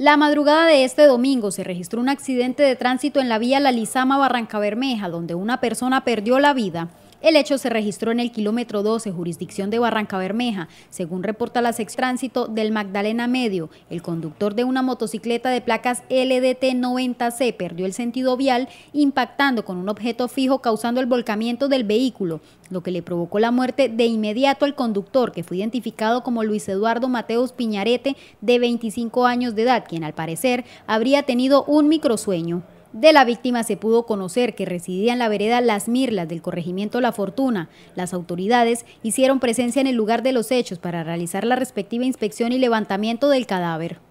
La madrugada de este domingo se registró un accidente de tránsito en la vía La Lizama Barranca Bermeja, donde una persona perdió la vida. El hecho se registró en el kilómetro 12, jurisdicción de Barranca Bermeja. Según reporta la sex del Magdalena Medio, el conductor de una motocicleta de placas LDT 90C perdió el sentido vial impactando con un objeto fijo causando el volcamiento del vehículo, lo que le provocó la muerte de inmediato al conductor, que fue identificado como Luis Eduardo Mateus Piñarete, de 25 años de edad, quien al parecer habría tenido un microsueño. De la víctima se pudo conocer que residía en la vereda Las Mirlas del corregimiento La Fortuna. Las autoridades hicieron presencia en el lugar de los hechos para realizar la respectiva inspección y levantamiento del cadáver.